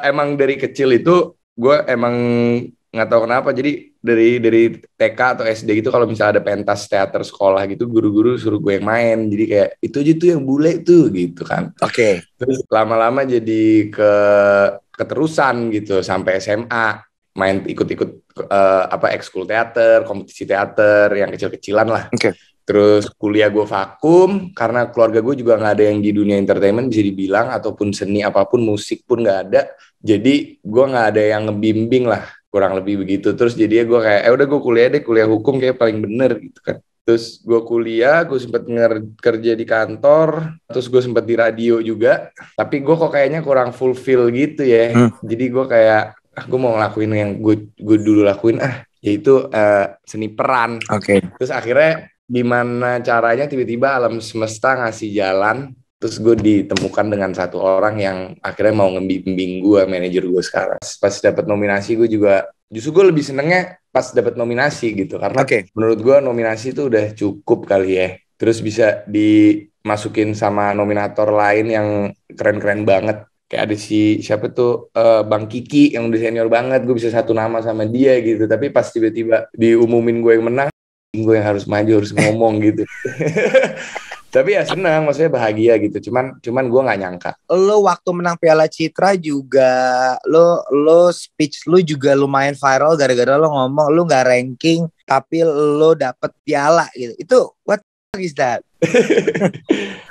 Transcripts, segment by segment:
emang dari kecil itu gue emang nggak tahu kenapa jadi dari dari TK atau SD gitu kalau misalnya ada pentas teater sekolah gitu guru-guru suruh gue yang main jadi kayak itu aja tuh yang bule tuh gitu kan oke okay. terus lama-lama jadi ke keterusan gitu sampai SMA main ikut-ikut uh, apa ekskul teater, kompetisi teater yang kecil-kecilan lah. Oke. Okay. Terus kuliah gue vakum karena keluarga gue juga nggak ada yang di dunia entertainment bisa dibilang ataupun seni apapun musik pun nggak ada. Jadi gue nggak ada yang ngebimbing lah kurang lebih begitu. Terus jadi gue kayak, eh udah gue kuliah deh kuliah hukum kayak paling bener gitu kan. Terus gue kuliah, gue sempet kerja di kantor, terus gue sempet di radio juga. Tapi gue kok kayaknya kurang fulfill gitu ya. Hmm. Jadi gue kayak ah gue mau ngelakuin yang gue gue dulu lakuin ah yaitu uh, seni peran. Oke. Okay. Terus akhirnya gimana caranya tiba-tiba alam semesta ngasih jalan terus gue ditemukan dengan satu orang yang akhirnya mau ngebimbing gue manajer gue sekarang pas dapat nominasi gue juga justru gue lebih senengnya pas dapat nominasi gitu karena okay. menurut gue nominasi itu udah cukup kali ya terus bisa dimasukin sama nominator lain yang keren-keren banget kayak ada si siapa tuh uh, Bang Kiki yang udah senior banget gue bisa satu nama sama dia gitu tapi pas tiba-tiba diumumin gue yang menang gue yang harus maju harus ngomong gitu tapi ya senang maksudnya bahagia gitu cuman cuman gue nggak nyangka lo waktu menang Piala Citra juga lo lo speech lo juga lumayan viral gara-gara lo ngomong lo nggak ranking tapi lo dapet piala gitu itu what is that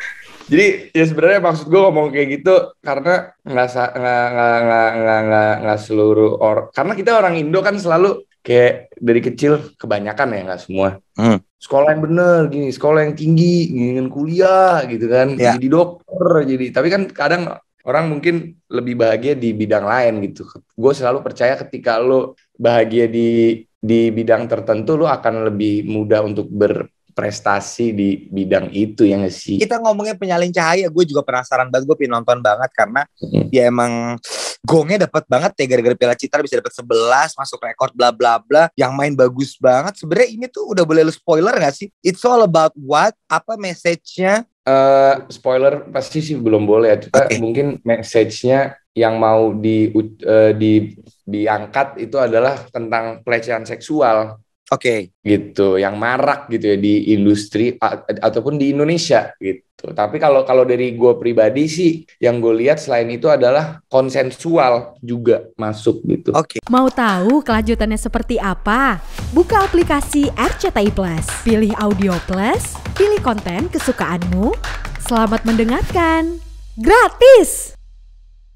Jadi ya sebenarnya maksud gue ngomong kayak gitu karena nggak nggak nggak seluruh orang karena kita orang Indo kan selalu kayak dari kecil kebanyakan ya nggak semua hmm. sekolah yang bener gini sekolah yang tinggi ingin kuliah gitu kan ya. jadi dokter jadi tapi kan kadang orang mungkin lebih bahagia di bidang lain gitu gue selalu percaya ketika lo bahagia di di bidang tertentu lo akan lebih mudah untuk ber prestasi di bidang itu yang nggak sih? Kita ngomongnya penyalin cahaya, gue juga penasaran banget, gue pinonton nonton banget karena mm. ya emang gongnya dapat banget ya gara-gara Piala Citra bisa dapat 11 masuk rekor bla bla bla, yang main bagus banget. Sebenarnya ini tuh udah boleh lu spoiler gak sih? It's all about what? Apa message-nya? Uh, spoiler pasti sih belum boleh. Cuma eh, okay. mungkin message-nya yang mau di uh, di diangkat itu adalah tentang pelecehan seksual. Oke. Okay. Gitu, yang marak gitu ya di industri ataupun di Indonesia gitu. Tapi kalau kalau dari gue pribadi sih, yang gue lihat selain itu adalah konsensual juga masuk gitu. Oke. Okay. Mau tahu kelanjutannya seperti apa? Buka aplikasi RCTI Plus, pilih Audio Plus, pilih konten kesukaanmu. Selamat mendengarkan. Gratis.